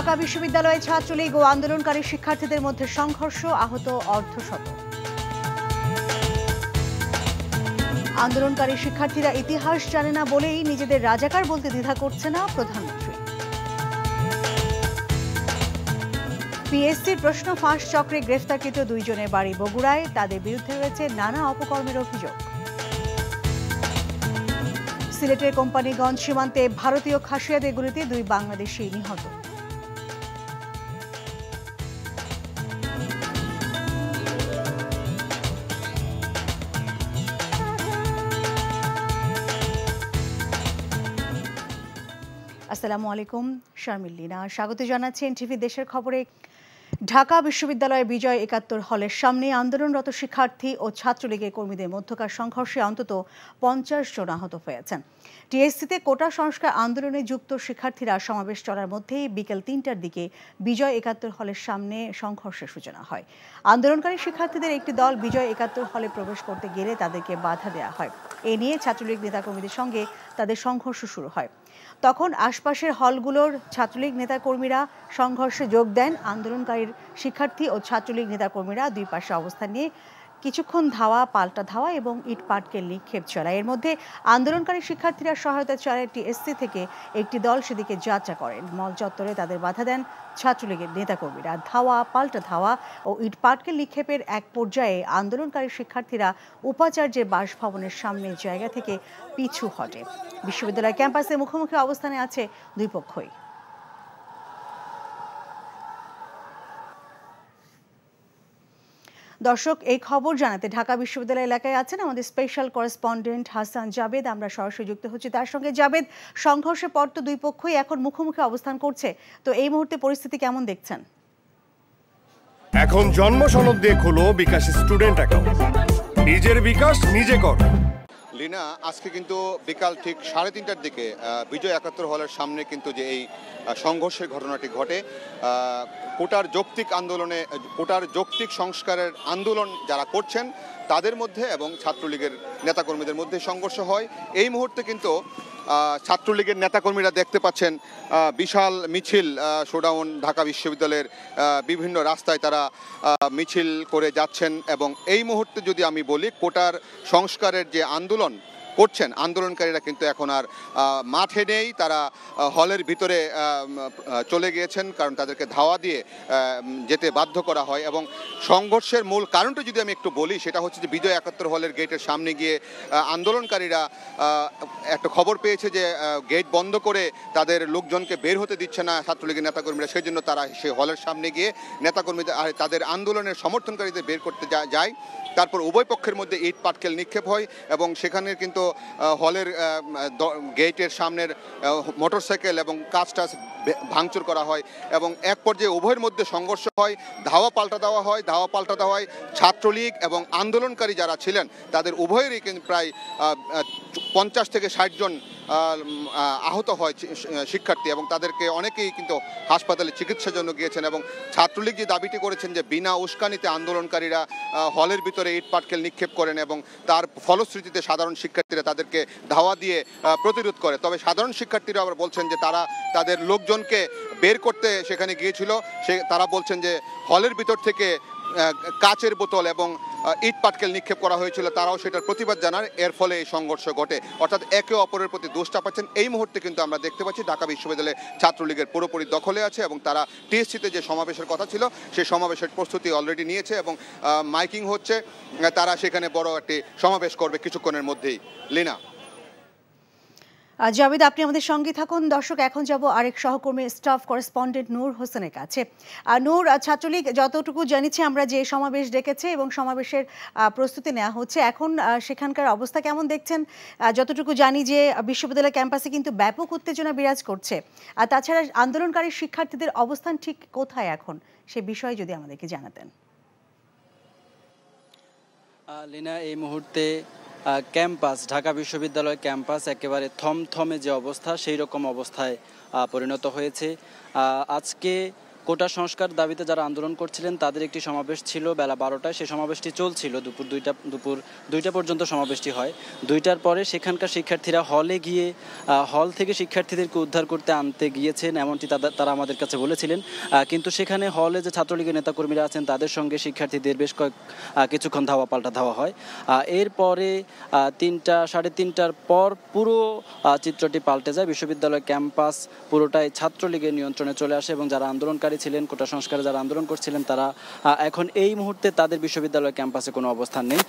ঢাকা বিশ্ববিদ্যালয়ে ছাত্রলীগ ও আন্দোলনকারী শিক্ষার্থীদের মধ্যে সংঘর্ষ আহত অর্ধশত আন্দোলনকারী শিক্ষার্থীরা ইতিহাস জানে না বলেই নিজেদের রাজাকার বলতে দ্বিধা করছে না প্রধানমন্ত্রী পিএসসির প্রশ্ন ফাঁস চক্রে গ্রেফতারকৃত দুইজনের বাড়ি বগুড়ায় তাদের বিরুদ্ধে রয়েছে নানা অপকর্মের অভিযোগ সিলেটের কোম্পানিগঞ্জ সীমান্তে ভারতীয় খাসিয়াদের গুলিতে দুই বাংলাদেশি নিহত আসসালামু আলাইকুম শারমিল লীনা স্বাগত জানাচ্ছি এনটিভি দেশের খবরে ঢাকা বিশ্ববিদ্যালয়ের বিজয় একাত্তর হলের সামনে আন্দোলনরত শিক্ষার্থী ও ছাত্রলীগের কর্মীদের মধ্যকার সংঘর্ষে অন্তত পঞ্চাশ জন আহত হয়েছেন টিএসসিতে কোটা সংস্কার আন্দোলনে যুক্ত শিক্ষার্থীরা সমাবেশ চলার মধ্যেই বিকেল তিনটার দিকে বিজয় একাত্তর হলের সামনে সংঘর্ষের সূচনা হয় আন্দোলনকারী শিক্ষার্থীদের একটি দল বিজয় একাত্তর হলে প্রবেশ করতে গেলে তাদেরকে বাধা দেওয়া হয় এ নিয়ে ছাত্রলীগ নেতাকর্মীদের সঙ্গে তাদের সংঘর্ষ শুরু হয় তখন আশপাশের হলগুলোর ছাত্রলীগ নেতাকর্মীরা সংঘর্ষে যোগ দেন আন্দোলনকারীর শিক্ষার্থী ও ছাত্রলীগ নেতাকর্মীরা দুই পাশে অবস্থান নিয়ে কিছুক্ষণ ধাওয়া পাল্টা ধাওয়া এবং ইট নিক্ষেপ চলায় এর মধ্যে আন্দোলনকারী শিক্ষার্থীরা সহায়তা চড়ায় একটি এসসি থেকে একটি দল সেদিকে যাত্রা করেন মল চত্বরে তাদের বাধা দেন ছাত্রলীগের নেতাকর্মীরা ধাওয়া পাল্টা ধাওয়া ও ইট নিক্ষেপের এক পর্যায়ে আন্দোলনকারী শিক্ষার্থীরা উপাচার্যের বাসভবনের সামনের জায়গা থেকে পিছু হটে বিশ্ববিদ্যালয় ক্যাম্পাসে মুখোমুখি অবস্থানে আছে দুই পক্ষই দর্শক এই খবর জানাতে ঢাকা বিশ্ববিদ্যালয় এলাকায় আছেন আমাদের স্পেশাল করেসপন্ডেন্ট হাসান জাবেদ আমরা সরাসরি যুক্ত হচ্ছি তার সঙ্গে জাবেদ সংঘর্ষের পর তো দুই পক্ষই এখন মুখোমুখি অবস্থান করছে তো এই মুহূর্তে পরিস্থিতি কেমন দেখছেন এখন জন্ম সনদ দিয়ে খোলো বিকাশ স্টুডেন্ট অ্যাকাউন্ট নিজের বিকাশ নিজে কর লিনা আজকে কিন্তু বিকাল ঠিক সাড়ে তিনটার দিকে বিজয় একাত্তর হলের সামনে কিন্তু যে এই সংঘর্ষের ঘটনাটি ঘটে কোটার যৌক্তিক আন্দোলনে কোটার যৌক্তিক সংস্কারের আন্দোলন যারা করছেন তাদের মধ্যে এবং ছাত্রলীগের নেতাকর্মীদের মধ্যে সংঘর্ষ হয় এই মুহূর্তে কিন্তু ছাত্রলীগের নেতাকর্মীরা দেখতে পাচ্ছেন বিশাল মিছিল শোডাউন ঢাকা বিশ্ববিদ্যালয়ের বিভিন্ন রাস্তায় তারা মিছিল করে যাচ্ছেন এবং এই মুহূর্তে যদি আমি বলি কোটার সংস্কারের যে আন্দোলন করছেন আন্দোলনকারীরা কিন্তু এখন আর মাঠে নেই তারা হলের ভিতরে চলে গিয়েছেন কারণ তাদেরকে ধাওয়া দিয়ে যেতে বাধ্য করা হয় এবং সংঘর্ষের মূল কারণটা যদি আমি একটু বলি সেটা হচ্ছে যে বিজয় একাত্তর হলের গেটের সামনে গিয়ে আন্দোলনকারীরা একটা খবর পেয়েছে যে গেট বন্ধ করে তাদের লোকজনকে বের হতে দিচ্ছে না ছাত্রলীগের নেতাকর্মীরা সেই জন্য তারা সেই হলের সামনে গিয়ে নেতাকর্মীদের তাদের আন্দোলনের সমর্থনকারীদের বের করতে যায় তারপর উভয় পক্ষের মধ্যে ইট পাটকেল নিক্ষেপ হয় এবং সেখানে কিন্তু হলের গেটের সামনের মোটরসাইকেল এবং কাজ ভাঙচুর করা হয় এবং এক পর্যায়ে উভয়ের মধ্যে সংঘর্ষ হয় ধাওয়া পাল্টা দেওয়া হয় ধাওয়া পাল্টা দেওয়া হয় ছাত্রলীগ এবং আন্দোলনকারী যারা ছিলেন তাদের উভয়েরই প্রায় পঞ্চাশ থেকে ষাট জন আহত হয় শিক্ষার্থী এবং তাদেরকে অনেকেই কিন্তু হাসপাতালে চিকিৎসার জন্য গিয়েছেন এবং ছাত্রলীগ যে দাবিটি করেছেন যে বিনা উস্কানিতে আন্দোলনকারীরা হলের ভিতরে ইট পাটকেল নিক্ষেপ করেন এবং তার ফলশ্রুতিতে সাধারণ শিক্ষার্থীরা তাদেরকে ধাওয়া দিয়ে প্রতিরোধ করে তবে সাধারণ শিক্ষার্থীরা আবার বলছেন যে তারা তাদের লোকজনকে বের করতে সেখানে গিয়েছিল সে তারা বলছেন যে হলের ভিতর থেকে কাচের বোতল এবং ইট পাটকেল নিক্ষেপ করা হয়েছিল তারাও সেটার প্রতিবাদ জানান এর ফলে এই সংঘর্ষ ঘটে অর্থাৎ একে অপরের প্রতি দোষ চাপাচ্ছেন এই মুহূর্তে কিন্তু আমরা দেখতে পাচ্ছি ঢাকা বিশ্ববিদ্যালয়ে ছাত্রলীগের পুরোপুরি দখলে আছে এবং তারা টিএসসিতে যে সমাবেশের কথা ছিল সেই সমাবেশের প্রস্তুতি অলরেডি নিয়েছে এবং মাইকিং হচ্ছে তারা সেখানে বড় একটি সমাবেশ করবে কিছুক্ষণের মধ্যেই লীনা জাবেদ আপনি আমাদের সঙ্গে থাকুন দর্শক এখন যাব আরেক সহকর্মী স্টাফ করেসপন্ডেন্ট নূর হোসেনের কাছে নূর ছাত্রলীগ যতটুকু জানিছি আমরা যে সমাবেশ ডেকেছে এবং সমাবেশের প্রস্তুতি নেওয়া হচ্ছে এখন সেখানকার অবস্থা কেমন দেখছেন যতটুকু জানি যে বিশ্ববিদ্যালয় ক্যাম্পাসে কিন্তু ব্যাপক উত্তেজনা বিরাজ করছে আর তাছাড়া আন্দোলনকারী শিক্ষার্থীদের অবস্থান ঠিক কোথায় এখন সে বিষয়ে যদি আমাদেরকে জানাতেন লিনা এই মুহূর্তে ক্যাম্পাস ঢাকা বিশ্ববিদ্যালয় ক্যাম্পাস একেবারে থমথমে যে অবস্থা সেই রকম অবস্থায় পরিণত হয়েছে আজকে কোটা সংস্কার দাবিতে যারা আন্দোলন করছিলেন তাদের একটি সমাবেশ ছিল বেলা বারোটায় সেই সমাবেশটি চলছিল দুপুর দুইটা দুপুর দুইটা পর্যন্ত সমাবেশটি হয় দুইটার পরে সেখানকার শিক্ষার্থীরা হলে গিয়ে হল থেকে শিক্ষার্থীদেরকে উদ্ধার করতে আনতে গিয়েছেন এমনটি তারা আমাদের কাছে বলেছিলেন কিন্তু সেখানে হলে যে ছাত্রলীগের নেতাকর্মীরা আছেন তাদের সঙ্গে শিক্ষার্থীদের বেশ কয়েক কিছুক্ষণ ধাওয়া পাল্টা ধাওয়া হয় এরপরে তিনটা সাড়ে তিনটার পর পুরো চিত্রটি পাল্টে যায় বিশ্ববিদ্যালয় ক্যাম্পাস পুরোটাই ছাত্রলীগের নিয়ন্ত্রণে চলে আসে এবং যারা আন্দোলনকারী আন্দোলনকারী ছিলেন কোটা সংস্কারে যারা আন্দোলন করছিলেন তারা এখন এই মুহূর্তে তাদের বিশ্ববিদ্যালয় ক্যাম্পাসে কোনো অবস্থান নেই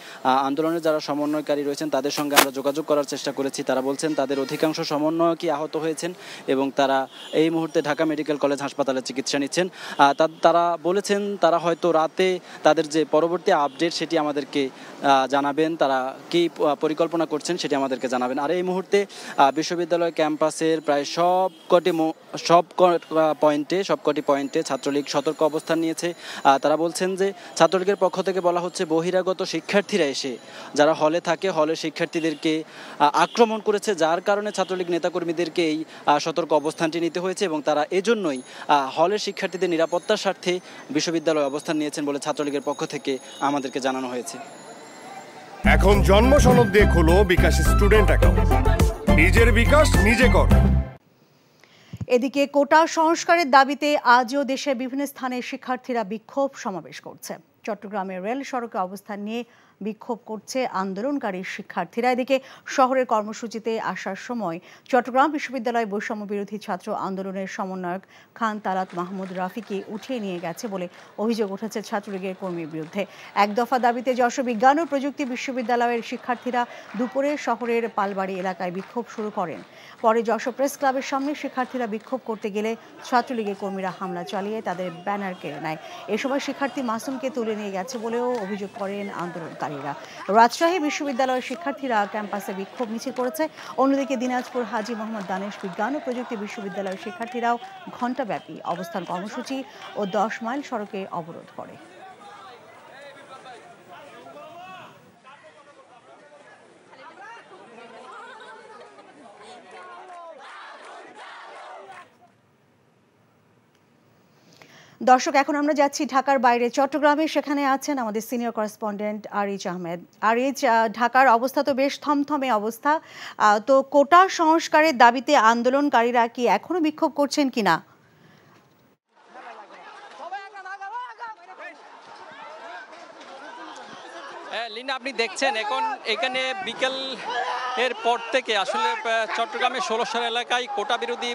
আন্দোলনের যারা সমন্বয়কারী রয়েছেন তাদের সঙ্গে আমরা যোগাযোগ করার চেষ্টা করেছি তারা বলছেন তাদের অধিকাংশ সমন্বয়কই আহত হয়েছেন এবং তারা এই মুহূর্তে ঢাকা মেডিকেল কলেজ হাসপাতালে চিকিৎসা নিচ্ছেন তারা বলেছেন তারা হয়তো রাতে তাদের যে পরবর্তী আপডেট সেটি আমাদেরকে জানাবেন তারা কি পরিকল্পনা করছেন সেটি আমাদেরকে জানাবেন আর এই মুহূর্তে বিশ্ববিদ্যালয় ক্যাম্পাসের প্রায় সব কটি সব পয়েন্টে সব কটি পয়েন্ট পয়েন্টে ছাত্রলীগ সতর্ক অবস্থান নিয়েছে তারা বলছেন যে ছাত্রলীগের পক্ষ থেকে বলা হচ্ছে বহিরাগত শিক্ষার্থীরা এসে যারা হলে থাকে হলের শিক্ষার্থীদেরকে আক্রমণ করেছে যার কারণে ছাত্রলীগ নেতাকর্মীদেরকে এই সতর্ক অবস্থানটি নিতে হয়েছে এবং তারা এজন্যই হলের শিক্ষার্থীদের নিরাপত্তার স্বার্থে বিশ্ববিদ্যালয়ে অবস্থান নিয়েছেন বলে ছাত্রলীগের পক্ষ থেকে আমাদেরকে জানানো হয়েছে এখন জন্ম সনদ দিয়ে খুলো বিকাশ স্টুডেন্ট অ্যাকাউন্ট নিজের বিকাশ নিজে কর এদিকে কোটা সংস্কারের দাবিতে আজও দেশের বিভিন্ন স্থানে শিক্ষার্থীরা বিক্ষোভ সমাবেশ করছে চট্টগ্রামের রেল সড়কে অবস্থান নিয়ে বিক্ষোভ করছে আন্দোলনকারী শিক্ষার্থীরা এদিকে শহরের কর্মসূচিতে আসার সময় চট্টগ্রাম বিশ্ববিদ্যালয় বৈষম্য বিরোধী ছাত্র আন্দোলনের সমন্বয়ক খান তালাত মাহমুদ রাফিকে উঠিয়ে নিয়ে গেছে বলে অভিযোগ উঠেছে ছাত্রলীগের কর্মীর বিরুদ্ধে এক দফা দাবিতে যশ বিজ্ঞান ও প্রযুক্তি বিশ্ববিদ্যালয়ের শিক্ষার্থীরা দুপুরে শহরের পালবাড়ি এলাকায় বিক্ষোভ শুরু করেন পরে যশ প্রেস ক্লাবের সামনে শিক্ষার্থীরা বিক্ষোভ করতে গেলে ছাত্রলীগের কর্মীরা হামলা চালিয়ে তাদের ব্যানার কেড়ে নেয় এ সময় শিক্ষার্থী মাসুমকে তুলে নিয়ে গেছে বলেও অভিযোগ করেন আন্দোলনকারী বিক্ষোভকারীরা রাজশাহী বিশ্ববিদ্যালয়ের শিক্ষার্থীরা ক্যাম্পাসে বিক্ষোভ মিছিল করেছে অন্যদিকে দিনাজপুর হাজি মোহাম্মদ দানেশ বিজ্ঞান ও প্রযুক্তি বিশ্ববিদ্যালয়ের শিক্ষার্থীরাও ঘণ্টাব্যাপী অবস্থান কর্মসূচি ও দশ মাইল সড়কে অবরোধ করে দর্শক এখন আমরা যাচ্ছি ঢাকার বাইরে চট্টগ্রামে সেখানে আছেন আমাদের সিনিয়র করেসপন্ডেন্ট আরিজ আহমেদ আরিজ ঢাকার অবস্থা তো বেশ থমথমে অবস্থা তো কোটা সংস্কারের দাবিতে আন্দোলনকারীরা কি এখনও বিক্ষোভ করছেন কিনা না আপনি দেখছেন এখন এখানে বিকেল এর পর থেকে আসলে চট্টগ্রামের ষোলশর এলাকায় কোটা বিরোধী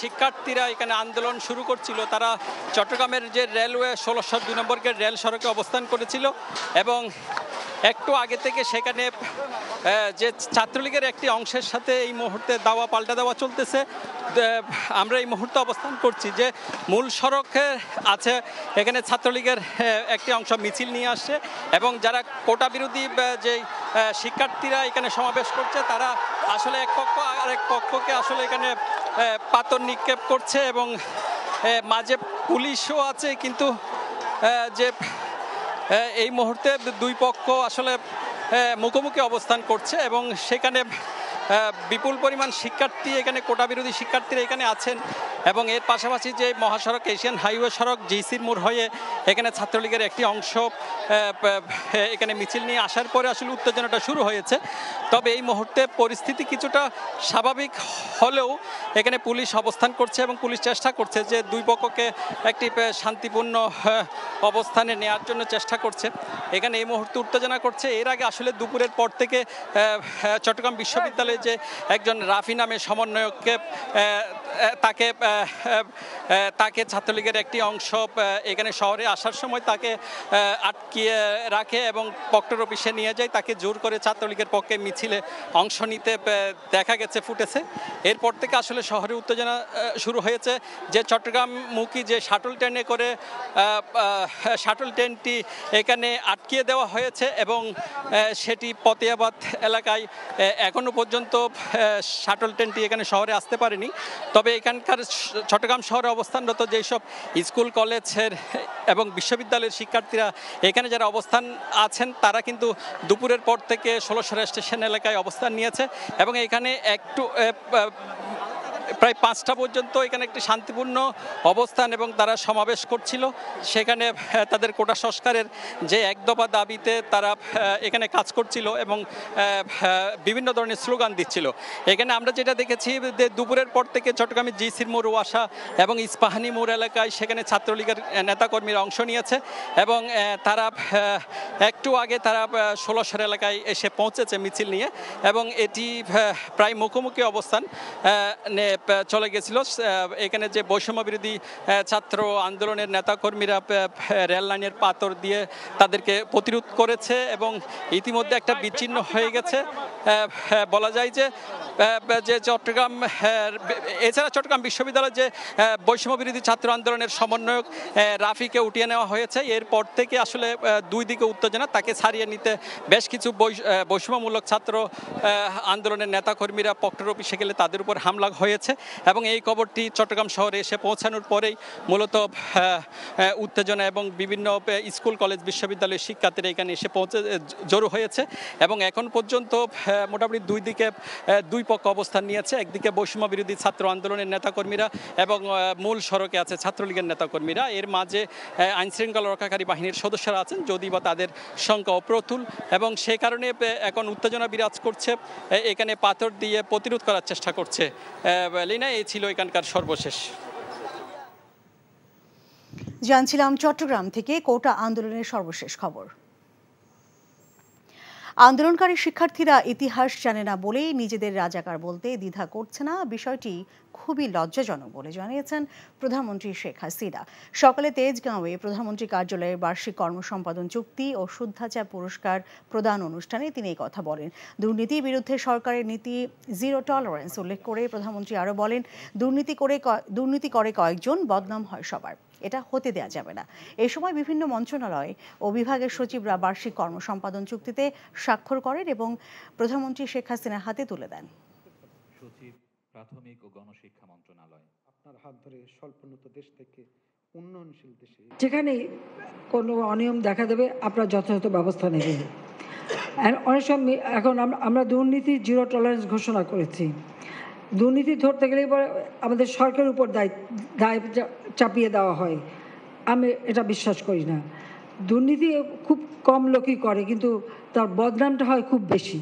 শিক্ষার্থীরা এখানে আন্দোলন শুরু করছিল তারা চট্টগ্রামের যে রেলওয়ে ষোলশর দুই নম্বরকে রেল সড়কে অবস্থান করেছিল এবং একটু আগে থেকে সেখানে যে ছাত্রলীগের একটি অংশের সাথে এই মুহূর্তে দাওয়া পাল্টা দেওয়া চলতেছে আমরা এই মুহূর্তে অবস্থান করছি যে মূল সড়কে আছে এখানে ছাত্রলীগের একটি অংশ মিছিল নিয়ে আসছে এবং যারা কোটা বিরোধী যে শিক্ষার্থীরা এখানে সমাবেশ করছে তারা আসলে এক পক্ষ আরেক পক্ষকে আসলে এখানে পাতর নিক্ষেপ করছে এবং মাঝে পুলিশও আছে কিন্তু যে এই মুহূর্তে দুই পক্ষ আসলে মুখোমুখি অবস্থান করছে এবং সেখানে বিপুল পরিমাণ শিক্ষার্থী এখানে কোটা বিরোধী শিক্ষার্থীরা এখানে আছেন এবং এর পাশাপাশি যে মহাসড়ক এশিয়ান হাইওয়ে সড়ক জিসির মোড় হয়ে এখানে ছাত্রলীগের একটি অংশ এখানে মিছিল নিয়ে আসার পরে আসলে উত্তেজনাটা শুরু হয়েছে তবে এই মুহূর্তে পরিস্থিতি কিছুটা স্বাভাবিক হলেও এখানে পুলিশ অবস্থান করছে এবং পুলিশ চেষ্টা করছে যে দুই পক্ষকে একটি শান্তিপূর্ণ অবস্থানে নেওয়ার জন্য চেষ্টা করছে এখানে এই মুহূর্তে উত্তেজনা করছে এর আগে আসলে দুপুরের পর থেকে চট্টগ্রাম বিশ্ববিদ্যালয়ে যে একজন রাফি নামে সমন্বয়ককে তাকে তাকে ছাত্রলীগের একটি অংশ এখানে শহরে আসার সময় তাকে আটকিয়ে রাখে এবং পক্টর অফিসে নিয়ে যায় তাকে জোর করে ছাত্রলীগের পক্ষে মিছিলে অংশ নিতে দেখা গেছে ফুটেছে এরপর থেকে আসলে শহরে উত্তেজনা শুরু হয়েছে যে চট্টগ্রামমুখী যে শাটল ট্রেনে করে শাটল ট্রেনটি এখানে আটকিয়ে দেওয়া হয়েছে এবং সেটি পতিয়াবাদ এলাকায় এখনও পর্যন্ত শাটল ট্রেনটি এখানে শহরে আসতে পারেনি তবে এখানকার চট্টগ্রাম শহরে অবস্থানরত যেসব স্কুল কলেজের এবং বিশ্ববিদ্যালয়ের শিক্ষার্থীরা এখানে যারা অবস্থান আছেন তারা কিন্তু দুপুরের পর থেকে ষোলশরা স্টেশন এলাকায় অবস্থান নিয়েছে এবং এখানে একটু প্রায় পাঁচটা পর্যন্ত এখানে একটি শান্তিপূর্ণ অবস্থান এবং তারা সমাবেশ করছিল সেখানে তাদের কোটা সংস্কারের যে এক দফা দাবিতে তারা এখানে কাজ করছিল এবং বিভিন্ন ধরনের স্লোগান দিচ্ছিল এখানে আমরা যেটা দেখেছি যে দুপুরের পর থেকে চট্টগ্রামে জিসির মোড় ওয়াসা এবং ইস্পাহানি মোড় এলাকায় সেখানে ছাত্রলীগের নেতাকর্মীরা অংশ নিয়েছে এবং তারা একটু আগে তারা ষোলশর এলাকায় এসে পৌঁছেছে মিছিল নিয়ে এবং এটি প্রায় মুখোমুখি অবস্থান চলে গেছিল এখানে যে বৈষম্য বিরোধী ছাত্র আন্দোলনের নেতাকর্মীরা রেল লাইনের পাথর দিয়ে তাদেরকে প্রতিরোধ করেছে এবং ইতিমধ্যে একটা বিচ্ছিন্ন হয়ে গেছে বলা যায় যে যে চট্টগ্রাম এছাড়া চট্টগ্রাম বিশ্ববিদ্যালয়ের যে বৈষম্য বিরোধী ছাত্র আন্দোলনের সমন্বয়ক রাফিকে উঠিয়ে নেওয়া হয়েছে এরপর থেকে আসলে দুই দিকে উত্তেজনা তাকে ছাড়িয়ে নিতে বেশ কিছু বৈষম্যমূলক ছাত্র আন্দোলনের নেতাকর্মীরা পক্টর অফিসে গেলে তাদের উপর হামলা হয়েছে যাচ্ছে এবং এই খবরটি চট্টগ্রাম শহরে এসে পৌঁছানোর পরেই মূলত উত্তেজনা এবং বিভিন্ন স্কুল কলেজ বিশ্ববিদ্যালয়ের শিক্ষার্থীরা এখানে এসে পৌঁছে জড়ো হয়েছে এবং এখন পর্যন্ত মোটামুটি দুই দিকে দুই পক্ষ অবস্থান নিয়েছে একদিকে বৈষম্য বিরোধী ছাত্র আন্দোলনের নেতাকর্মীরা এবং মূল সড়কে আছে ছাত্রলীগের নেতাকর্মীরা এর মাঝে আইনশৃঙ্খলা রক্ষাকারী বাহিনীর সদস্যরা আছেন যদি বা তাদের সংখ্যা অপ্রতুল এবং সে কারণে এখন উত্তেজনা বিরাজ করছে এখানে পাথর দিয়ে প্রতিরোধ করার চেষ্টা করছে আলিনা এই ছিল এখানকার সর্বশেষ জানছিলাম চট্টগ্রাম থেকে কোটা আন্দোলনের সর্বশেষ খবর আন্দোলনকারী শিক্ষার্থীরা ইতিহাস জানে না বলেই নিজেদের রাজাকার বলতে দ্বিধা করছে না বিষয়টি খুবই লজ্জাজনক বলে জানিয়েছেন প্রধানমন্ত্রী শেখ হাসিনা সকালে তেজগাঁওয়ে প্রধানমন্ত্রী কার্যালয়ে বার্ষিক কর্মসম্পাদন চুক্তি ও শুদ্ধাচার পুরস্কার প্রদান অনুষ্ঠানে তিনি এই কথা বলেন দুর্নীতির বিরুদ্ধে সরকারের নীতি জিরো টলারেন্স উল্লেখ করে প্রধানমন্ত্রী আরও বলেন দুর্নীতি করে দুর্নীতি করে কয়েকজন বদনাম হয় সবার এটা হতে দেয়া যাবে না এ সময় বিভিন্ন মন্ত্রণালয় ও বিভাগের সচিবরা বার্ষিক কর্মসম্পাদন চুক্তিতে স্বাক্ষর করেন এবং প্রধানমন্ত্রী শেখ হাসিনার হাতে তুলে দেন প্রাথমিক ও গণশিক্ষা মন্ত্রণালয় আপনার হাত ধরে স্বল্পোন্নত দেশ থেকে উন্নয়নশীল দেশে যেখানে কোনো অনিয়ম দেখা দেবে আপনার যথাযথ ব্যবস্থা নেবেন অনেক সময় এখন আমরা দুর্নীতি জিরো টলারেন্স ঘোষণা করেছি দুর্নীতি ধরতে গেলে আমাদের সরকারের উপর দায় দায় চাপিয়ে দেওয়া হয় আমি এটা বিশ্বাস করি না দুর্নীতি খুব কম লোকই করে কিন্তু তার বদনামটা হয় খুব বেশি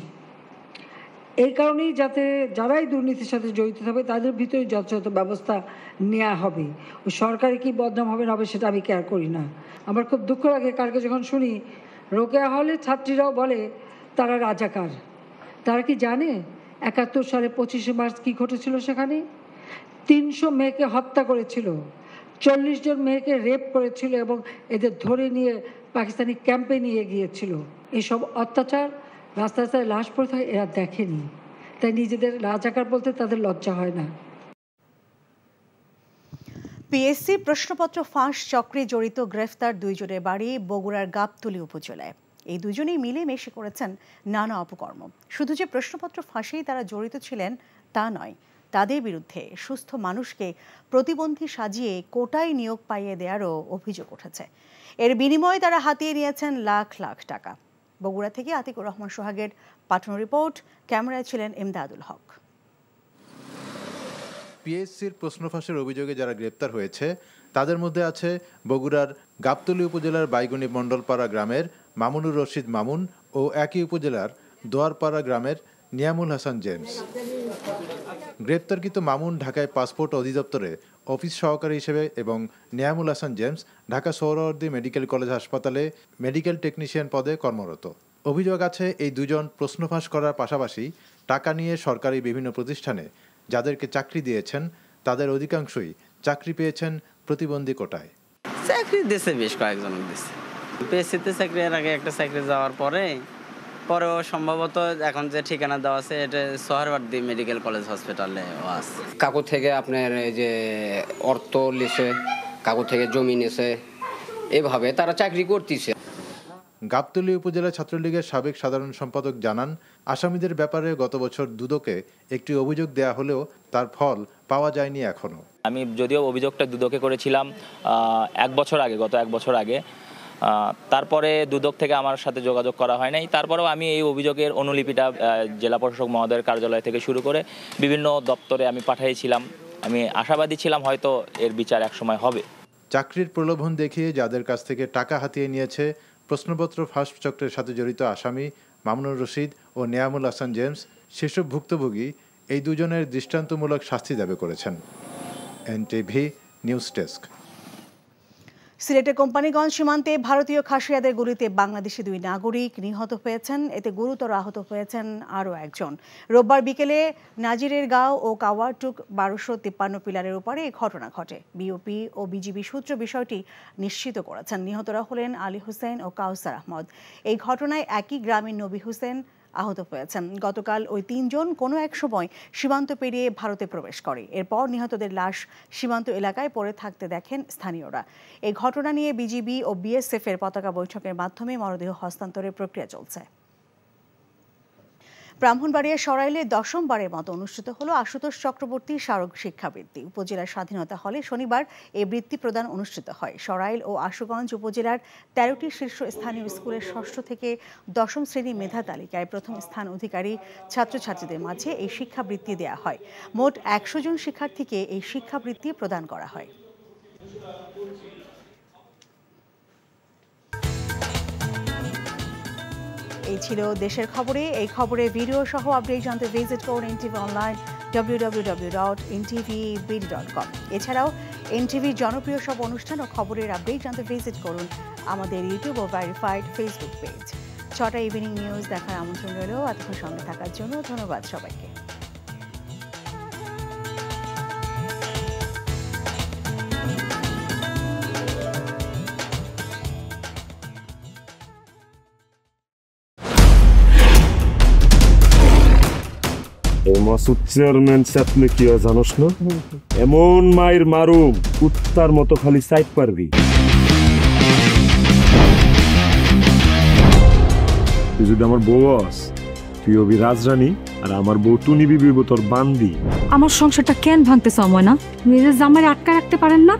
এই কারণেই যাতে যারাই দুর্নীতির সাথে জড়িত থাকবে তাদের ভিতরে যথাযথ ব্যবস্থা নেওয়া হবে ও সরকারে কি বদনাম হবে না হবে সেটা আমি কেয়ার করি না আমার খুব দুঃখ লাগে কালকে যখন শুনি রোকেয়া হলে ছাত্রীরাও বলে তারা রাজাকার তারা কি জানে একাত্তর সালে পঁচিশে মার্চ কি ঘটেছিল সেখানে তিনশো মেয়েকে হত্যা করেছিল চল্লিশ জন মেয়েকে রেপ করেছিল এবং এদের ধরে নিয়ে পাকিস্তানি ক্যাম্পে নিয়ে গিয়েছিল এসব অত্যাচার রাস্তা রাস্তায় লাশ পড়ে থাকে এরা দেখেনি তাই নিজেদের রাজাকার বলতে তাদের লজ্জা হয় না পিএসসি প্রশ্নপত্র ফাঁস চক্রে জড়িত গ্রেফতার দুইজনের বাড়ি বগুড়ার গাবতলি উপজেলায় এই দুজনেই মিলে মেশে করেছেন নানা অপকর্ম শুধু যে প্রশ্নপত্র ফাঁসেই তারা জড়িত ছিলেন তা নয় তাদের বিরুদ্ধে সুস্থ মানুষকে প্রতিবন্ধী সাজিয়ে কোটাই নিয়োগ পাইয়ে দেওয়ারও অভিযোগ উঠেছে এর বিনিময়ে তারা হাতিয়ে নিয়েছেন লাখ লাখ টাকা বগুড়া থেকে আতিকুর রহমান সোহাগের পাঠানো রিপোর্ট ক্যামেরায় ছিলেন এমদাদুল হক পিএসসির প্রশ্ন ফাঁসের অভিযোগে যারা গ্রেপ্তার হয়েছে তাদের মধ্যে আছে বগুড়ার গাবতলী উপজেলার বাইগুনি মণ্ডলপাড়া গ্রামের মামুনুর রশিদ মামুন ও একই উপজেলার দোয়ারপাড়া গ্রামের নিয়ামুল হাসান জেমস গ্রেপ্তারকৃত মামুন ঢাকায় পাসপোর্ট অধিদপ্তরে অফিস সহকারী হিসেবে এবং Niamul Hasan James Dhaka Suhrawardy medical college হাসপাতালে মেডিকেল টেকনিশিয়ান পদে কর্মরত অভিযোগ আছে এই দুজন প্রশ্ন ফাঁস করার পাশাপাশি টাকা নিয়ে সরকারি বিভিন্ন প্রতিষ্ঠানে যাদেরকে চাকরি দিয়েছেন তাদের অধিকাংশই চাকরি পেয়েছেন প্রতিবন্ধী কোটায় চাকরি দিয়েছে বেশ কয়েকজন দিয়েছে পেয়েছে চাকরি এর আগে একটা চাকরি যাওয়ার পরে পরেও সম্ভবত এখন যে ঠিকানা দেওয়া আছে এটা সোহরবার্দি মেডিকেল কলেজ হসপিটালে আছে কাকু থেকে আপনার এই যে অর্থ নিছে কাকু থেকে জমি নিছে এভাবে তারা চাকরি করতেছে গাবতলী উপজেলা ছাত্রলীগের সাবেক সাধারণ সম্পাদক জানান আসামিদের ব্যাপারে গত বছর দুদকে একটি অভিযোগ দেয়া হলেও তার ফল পাওয়া যায়নি এখনও আমি যদিও অভিযোগটা দুদকে করেছিলাম এক বছর আগে গত এক বছর আগে তারপরে দুদক থেকে আমার সাথে যোগাযোগ করা হয় নাই তারপরেও আমি এই অভিযোগের অনুলিপিটা জেলা প্রশাসক মহোদয়ের কার্যালয় থেকে শুরু করে বিভিন্ন দপ্তরে আমি পাঠিয়েছিলাম আমি আশাবাদী ছিলাম হয়তো এর বিচার একসময় হবে চাকরির প্রলোভন দেখিয়ে যাদের কাছ থেকে টাকা হাতিয়ে নিয়েছে প্রশ্নপত্র ফাঁস চক্রের সাথে জড়িত আসামি মামুনুর রশিদ ও নিয়ামুল হাসান জেমস সেসব ভুক্তভোগী এই দুজনের দৃষ্টান্তমূলক শাস্তি দাবি করেছেন এনটিভি নিউজ ডেস্ক সিলেটের কোম্পানিগঞ্জ সীমান্তে ভারতীয় খাসিয়াদের গুলিতে বাংলাদেশি দুই নাগরিক নিহত হয়েছেন এতে গুরুতর আহত হয়েছেন আরও একজন রোববার বিকেলে নাজিরের গাঁও ও কাওয়ারটুক বারোশো তিপ্পান্ন পিলারের উপরে এই ঘটনা ঘটে বিওপি ও বিজিবি সূত্র বিষয়টি নিশ্চিত করেছেন নিহতরা হলেন আলী হোসেন ও কাউসার আহমদ এই ঘটনায় একই গ্রামীণ নবী হোসেন আহত হয়েছেন গতকাল ওই তিনজন কোনো এক সময় সীমান্ত পেরিয়ে ভারতে প্রবেশ করে এরপর নিহতদের লাশ সীমান্ত এলাকায় পড়ে থাকতে দেখেন স্থানীয়রা এই ঘটনা নিয়ে বিজিবি ও বিএসএফ এর পতাকা বৈঠকের মাধ্যমে মরদেহ হস্তান্তরের প্রক্রিয়া চলছে ব্রাহ্মণবাড়িয়া সরাইলে দশমবারের মতো অনুষ্ঠিত হলো আশুতোষ চক্রবর্তী স্মারক শিক্ষাবৃত্তি উপজেলার স্বাধীনতা হলে শনিবার এই বৃত্তি প্রদান অনুষ্ঠিত হয় সরাইল ও আশুগঞ্জ উপজেলার তেরোটি শীর্ষস্থানীয় স্কুলের ষষ্ঠ থেকে দশম শ্রেণী মেধা তালিকায় প্রথম স্থান অধিকারী ছাত্রছাত্রীদের মাঝে এই শিক্ষাবৃত্তি দেওয়া হয় মোট একশো জন শিক্ষার্থীকে এই শিক্ষাবৃত্তি প্রদান করা হয় এই ছিল দেশের খবরে এই খবরে ভিডিও সহ আপডেট জানতে ভিজিট করুন এনটিভি অনলাইন কম এছাড়াও এনটিভির জনপ্রিয় সব অনুষ্ঠান ও খবরের আপডেট জানতে ভিজিট করুন আমাদের ইউটিউব ও ভেরিফাইড ফেসবুক পেজ ছটা ইভিনিং নিউজ দেখার আমন্ত্রণ রইল এতক্ষণ সঙ্গে থাকার জন্য ধন্যবাদ সবাইকে মাসুদ চেয়ারম্যান এমন মায়ের মারুম কুত্তার মতো খালি সাইড পারবি তুই যদি আমার বউ হস তুই হবি রাজরানী আর আমার বউ টুনি বিবি তোর বান্দি আমার সংসারটা কেন ভাঙতে সময় না নিজের জামাই আটকা রাখতে পারেন না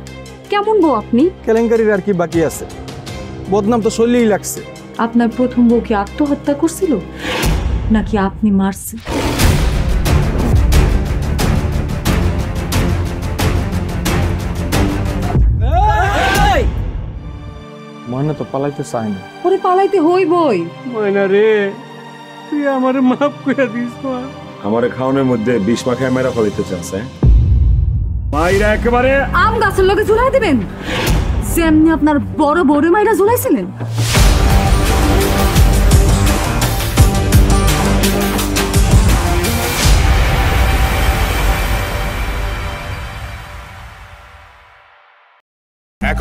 কেমন বউ আপনি কেলেঙ্কারির আর কি বাকি আছে বদনাম তো সলিই লাগছে আপনার প্রথম বউ কি আত্মহত্যা করছিল নাকি আপনি মারছেন ময়না তো পালাইতে চায় না ওরে পালাইতে হইবই ময়না রে তুই আমারে মাফ করে দিস মা আমারে খাওনের মধ্যে বিষ মাখায় মেরা ফলিতে চাস হ্যাঁ? মাইরা একেবারে আম গাছের লগে ঝুলাই দিবেন সেমনি আপনার বড় বড় মাইরা ঝুলাইছিলেন